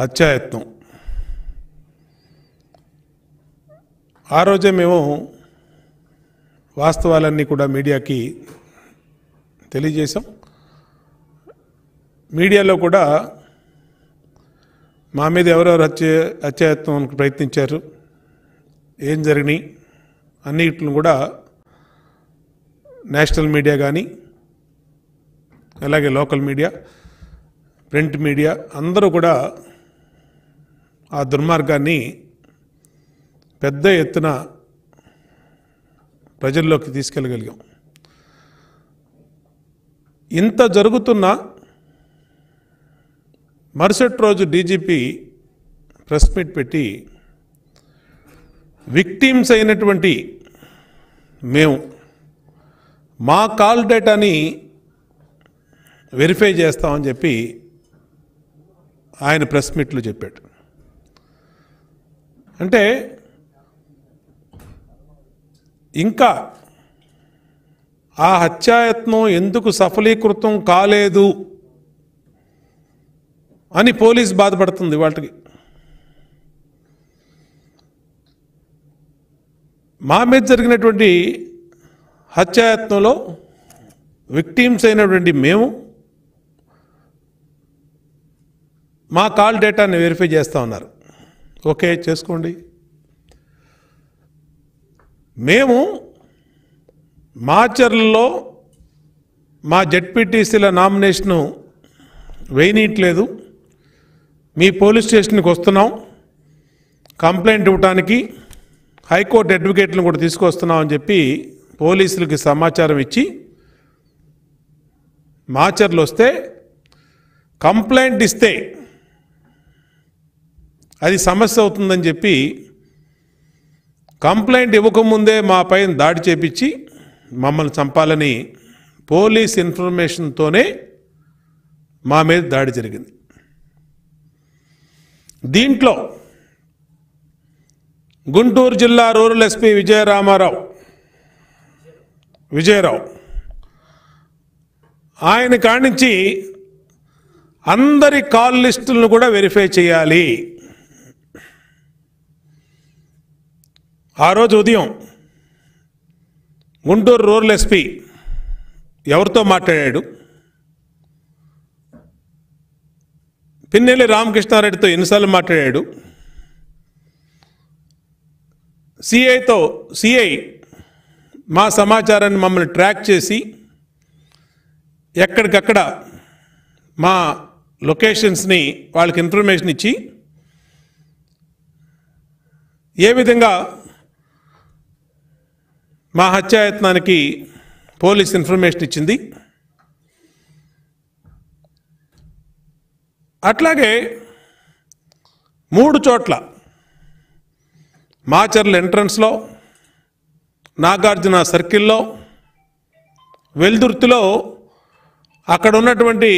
హత్యాయత్నం ఆ రోజే మేము వాస్తవాలన్నీ కూడా మీడియాకి తెలియజేశాం మీడియాలో కూడా మా మీద ఎవరెవరు హత్య హత్యాయత్నం ప్రయత్నించారు ఏం జరిగినాయి అన్నిటిని కూడా నేషనల్ మీడియా కానీ అలాగే లోకల్ మీడియా ప్రింట్ మీడియా అందరూ కూడా ఆ దుర్మార్గాన్ని పెద్ద ఎత్తున ప్రజల్లోకి తీసుకెళ్ళగలిగాం ఇంత జరుగుతున్న మరుసటి రోజు డీజీపీ ప్రెస్ మీట్ పెట్టి విక్టీమ్స్ అయినటువంటి మేము మా కాల్ డేటాని వెరిఫై చేస్తామని చెప్పి ఆయన ప్రెస్ మీట్లు చెప్పాడు అంటే ఇంకా ఆ హత్యాయత్నం ఎందుకు సఫలీకృతం కాలేదు అని పోలీస్ బాధపడుతుంది వాటికి మా మీద జరిగినటువంటి హత్యాయత్నంలో విక్టీమ్స్ అయినటువంటి మేము మా కాల్ డేటాని వెరిఫై చేస్తూ ఉన్నారు ఓకే చేసుకోండి మేము మాచర్లలో మా జడ్పీటీసీల నామినేషను వేయనీయట్లేదు మీ పోలీస్ స్టేషన్కి వస్తున్నాం కంప్లైంట్ ఇవ్వటానికి హైకోర్టు అడ్వకేట్లను కూడా తీసుకొస్తున్నామని చెప్పి పోలీసులకి సమాచారం ఇచ్చి మాచర్లు వస్తే కంప్లైంట్ ఇస్తే అది సమస్య అవుతుందని చెప్పి కంప్లైంట్ ఇవ్వకముందే మా పైన దాడి చేపించి మమ్మల్ని చంపాలని పోలీస్ ఇన్ఫర్మేషన్తోనే మా మీద దాడి జరిగింది దీంట్లో గుంటూరు జిల్లా రూరల్ ఎస్పీ విజయరామారావు విజయరావు ఆయన కానించి అందరి కాల్ లిస్టులను కూడా వెరిఫై చేయాలి ఆ రోజు ఉదయం గుంటూరు రూరల్ ఎస్పీ ఎవరితో మాట్లాడాడు పిన్నెల్లి రామకృష్ణారెడ్డితో ఎన్నిసార్లు మాట్లాడాడు సిఐతో సిఐ మా సమాచారాన్ని మమ్మల్ని ట్రాక్ చేసి ఎక్కడికక్కడ మా లొకేషన్స్ని వాళ్ళకి ఇన్ఫర్మేషన్ ఇచ్చి ఏ విధంగా మా హత్యాయత్నానికి పోలీస్ ఇన్ఫర్మేషన్ ఇచ్చింది అట్లాగే మూడు చోట్ల మాచర్ల ఎంట్రన్స్లో నాగార్జున సర్కిల్లో వెల్దుర్తిలో అక్కడ ఉన్నటువంటి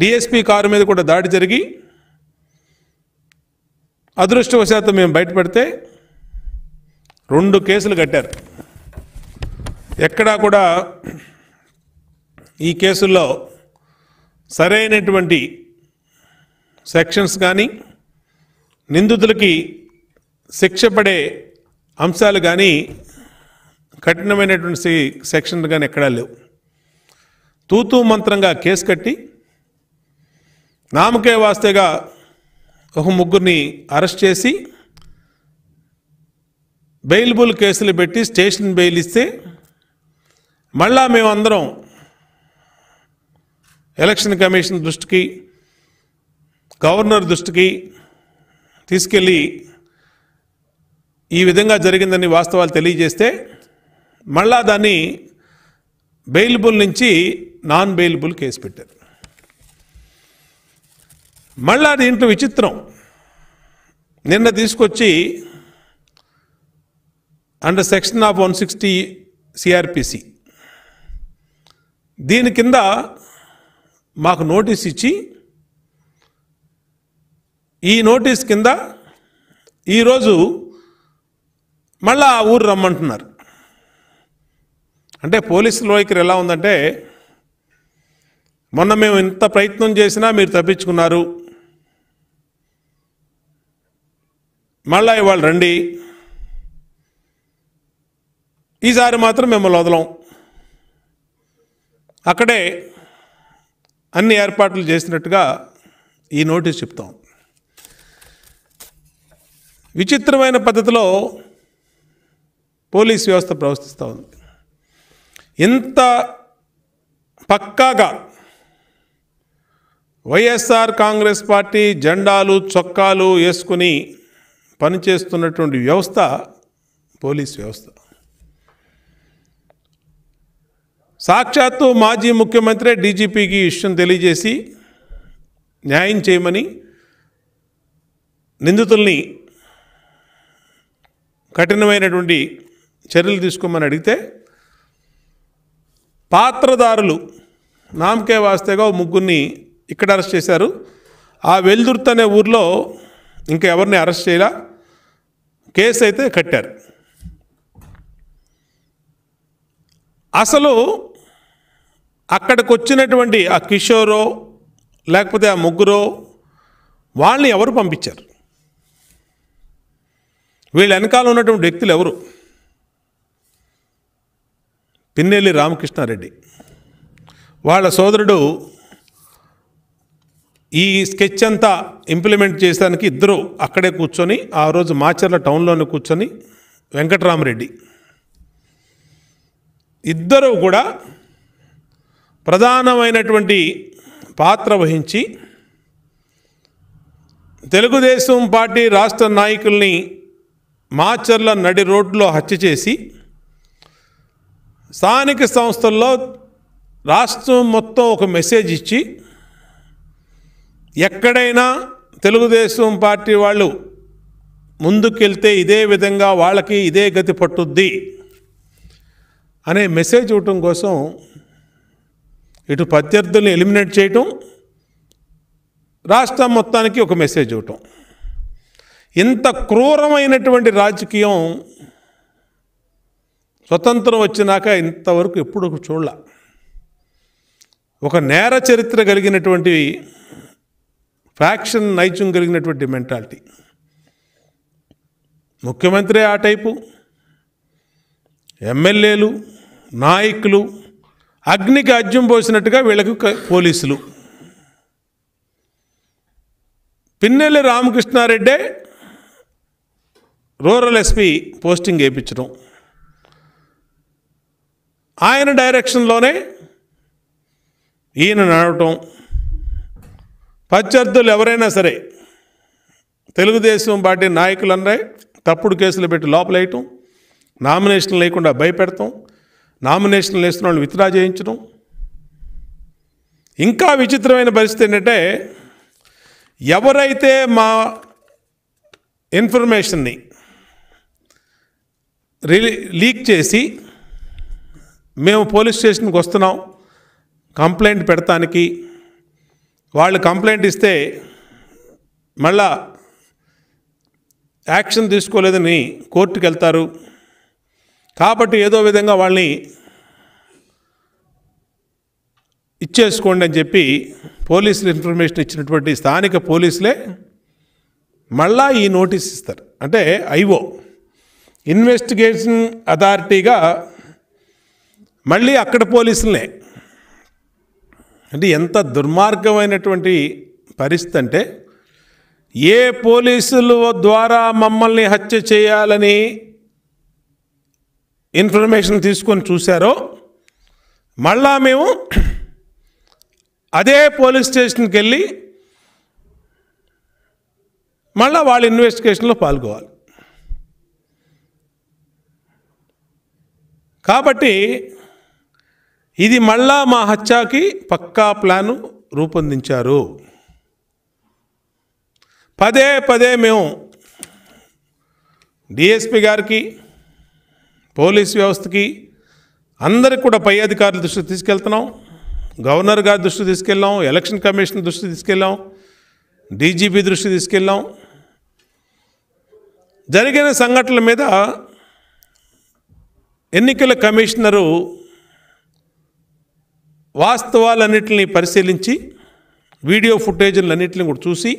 డిఎస్పీ కారు మీద కూడా దాడి జరిగి అదృష్టవశాత్తు మేము బయటపడితే రెండు కేసులు కట్టారు ఎక్కడా కూడా ఈ కేసుల్లో సరైనటువంటి సెక్షన్స్ కానీ నిందితులకి శిక్ష పడే అంశాలు కానీ కఠినమైనటువంటి సెక్షన్ కానీ ఎక్కడా లేవు తూతూ మంత్రంగా కేసు కట్టి నామకే వాస్తేగా ఒక ముగ్గురిని అరెస్ట్ చేసి బెయిల్బుల్ కేసులు పెట్టి స్టేషన్ బెయిల్ ఇస్తే మళ్ళా మేమందరం ఎలక్షన్ కమిషన్ దృష్టికి గవర్నర్ దృష్టికి తీసుకెళ్ళి ఈ విధంగా జరిగిందని వాస్తవాలు తెలియజేస్తే మళ్ళా దాన్ని బెయిల్బుల్ నుంచి నాన్ బెయిల్బుల్ కేసు పెట్టారు మళ్ళా దీంట్లో విచిత్రం నిన్న తీసుకొచ్చి under section of one sixty CrPC దీని కింద మాకు నోటీస్ ఇచ్చి ఈ నోటీస్ కింద ఈరోజు మళ్ళా ఆ ఊరు రమ్మంటున్నారు అంటే పోలీసుల వైఖరి ఎలా ఉందంటే మొన్న మేము ఇంత ప్రయత్నం చేసినా మీరు తప్పించుకున్నారు మళ్ళా ఇవాళ రండి ఈసారి మాత్రం మిమ్మల్ని వదలం అక్కడే అన్ని ఏర్పాట్లు చేసినట్టుగా ఈ నోటీస్ చెప్తాం విచిత్రమైన పద్ధతిలో పోలీస్ వ్యవస్థ ప్రవర్తిస్తూ ఉంది ఇంత పక్కాగా వైఎస్ఆర్ కాంగ్రెస్ పార్టీ జెండాలు చొక్కాలు వేసుకుని పనిచేస్తున్నటువంటి వ్యవస్థ పోలీస్ వ్యవస్థ సాక్షాత్తు మాజీ ముఖ్యమంత్రి డీజీపీకి విషయం తెలియజేసి న్యాయం చేయమని నిందితుల్ని కఠినమైనటువంటి చర్యలు తీసుకోమని అడిగితే పాత్రదారులు నామకే వాస్తేగా ముగ్గురిని ఇక్కడ అరెస్ట్ చేశారు ఆ వెల్దుర్త్ అనే ఊర్లో ఇంకా ఎవరిని అరెస్ట్ చేయలా కేసు అయితే కట్టారు అసలు అక్కడికి వచ్చినటువంటి ఆ కిషోరో లేకపోతే ఆ ముగ్గురో వాళ్ళని ఎవరు పంపించారు వీళ్ళ వెనకాల ఉన్నటువంటి వ్యక్తులు ఎవరు పిన్నెల్లి రామకృష్ణారెడ్డి వాళ్ళ సోదరుడు ఈ స్కెచ్ అంతా ఇంప్లిమెంట్ చేసేదానికి ఇద్దరు అక్కడే కూర్చొని ఆ రోజు మాచర్ల టౌన్లోనే కూర్చొని వెంకటరామరెడ్డి ఇద్దరు కూడా ప్రధానమైనటువంటి పాత్ర వహించి తెలుగుదేశం పార్టీ రాష్ట్ర నాయకుల్ని మాచర్ల నడి రోడ్లో హత్య చేసి స్థానిక సంస్థల్లో రాష్ట్రం మొత్తం ఒక మెసేజ్ ఇచ్చి ఎక్కడైనా తెలుగుదేశం పార్టీ వాళ్ళు ముందుకెళ్తే ఇదే విధంగా వాళ్ళకి ఇదే గతి పట్టుద్ది అనే మెసేజ్ ఇవ్వటం కోసం ఇటు ప్రత్యర్థులను ఎలిమినేట్ చేయటం రాష్ట్రం మొత్తానికి ఒక మెసేజ్ ఇవ్వటం ఇంత క్రూరమైనటువంటి రాజకీయం స్వతంత్రం వచ్చినాక ఇంతవరకు ఎప్పుడు చూడాల ఒక నేర చరిత్ర కలిగినటువంటి ఫ్యాక్షన్ నైత్యం కలిగినటువంటి మెంటాలిటీ ముఖ్యమంత్రి ఆ టైపు ఎమ్మెల్యేలు నాయకులు అగ్నికి అజ్యం పోసినట్టుగా వీళ్ళకు పోలీసులు పిన్నెల్లి రామకృష్ణారెడ్డే రూరల్ ఎస్పీ పోస్టింగ్ వేయించడం ఆయన డైరెక్షన్లోనే ఈయన నడవటం ప్రత్యర్థులు ఎవరైనా సరే తెలుగుదేశం పార్టీ నాయకులన్నారే తప్పుడు కేసులు పెట్టి లోపలేయటం నామినేషన్ లేకుండా భయపెడతాం నామినేషన్లు వేసిన వాళ్ళు విత్డ్రా చేయించడం ఇంకా విచిత్రమైన పరిస్థితి ఏంటంటే ఎవరైతే మా ఇన్ఫర్మేషన్ని లీక్ చేసి మేము పోలీస్ స్టేషన్కి వస్తున్నాం కంప్లైంట్ పెడతానికి వాళ్ళు కంప్లైంట్ ఇస్తే మళ్ళా యాక్షన్ తీసుకోలేదని కోర్టుకు వెళ్తారు కాబట్టి ఏదో విధంగా వాళ్ళని ఇచ్చేసుకోండి అని చెప్పి పోలీసులు ఇన్ఫర్మేషన్ ఇచ్చినటువంటి స్థానిక పోలీసులే మళ్ళా ఈ నోటీస్ ఇస్తారు అంటే ఐఓ ఇన్వెస్టిగేషన్ అథారిటీగా మళ్ళీ అక్కడ పోలీసులనే అంటే ఎంత దుర్మార్గమైనటువంటి పరిస్థితి అంటే ఏ పోలీసుల ద్వారా మమ్మల్ని హత్య చేయాలని ఇన్ఫర్మేషన్ తీసుకొని చూశారో మళ్ళా మేము అదే పోలీస్ స్టేషన్కి వెళ్ళి మళ్ళా వాళ్ళ ఇన్వెస్టిగేషన్లో పాల్గొవాలి కాబట్టి ఇది మళ్ళా మా హత్యాకి పక్కా ప్లాను రూపొందించారు పదే పదే మేము డిఎస్పి గారికి పోలీస్ వ్యవస్థకి అందరికి కూడా పై అధికారుల దృష్టికి తీసుకెళ్తున్నాం గవర్నర్ గారి దృష్టి తీసుకెళ్ళాం ఎలక్షన్ కమిషన్ దృష్టి తీసుకెళ్ళాం డీజీపీ దృష్టి తీసుకెళ్ళాం జరిగిన సంఘటనల మీద ఎన్నికల కమిషనరు వాస్తవాలన్నింటినీ పరిశీలించి వీడియో ఫుటేజీలన్నింటిని కూడా చూసి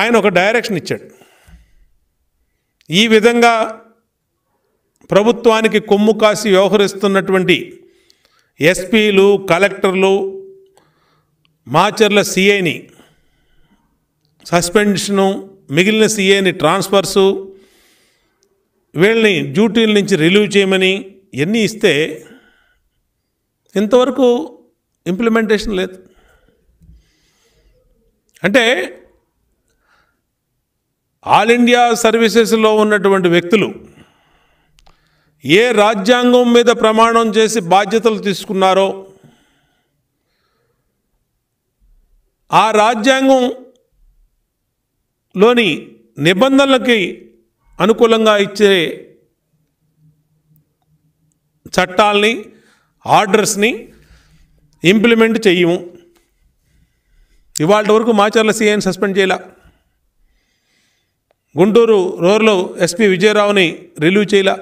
ఆయన ఒక డైరెక్షన్ ఇచ్చాడు ఈ విధంగా ప్రభుత్వానికి కొమ్ము కాసి వ్యవహరిస్తున్నటువంటి ఎస్పీలు కలెక్టర్లు మాచర్ల సిఐని సస్పెన్షను మిగిలిన సిఐని ట్రాన్స్ఫర్సు వీళ్ళని డ్యూటీల నుంచి రిలీవ్ చేయమని ఎన్ని ఇస్తే ఇంతవరకు ఇంప్లిమెంటేషన్ లేదు అంటే ఆల్ ఇండియా సర్వీసెస్లో ఉన్నటువంటి వ్యక్తులు ఏ రాజ్యాంగం మీద ప్రమాణం చేసి బాధ్యతలు తీసుకున్నారో ఆ రాజ్యాంగం లోని నిబంధనలకి అనుకూలంగా ఇచ్చే చట్టాలని ఆర్డర్స్ని ఇంప్లిమెంట్ చెయ్యము ఇవాళ వరకు మాచర్ల సీఎం సస్పెండ్ చేయలే గుంటూరు రోర్లో ఎస్పీ విజయరావుని రిలీవ్ చేయలే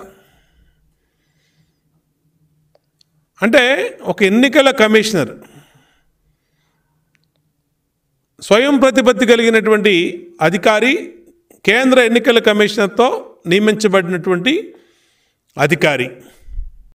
అంటే ఒక ఎన్నికల కమిషనర్ స్వయం ప్రతిపత్తి కలిగినటువంటి అధికారి కేంద్ర ఎన్నికల కమిషనర్తో నియమించబడినటువంటి అధికారి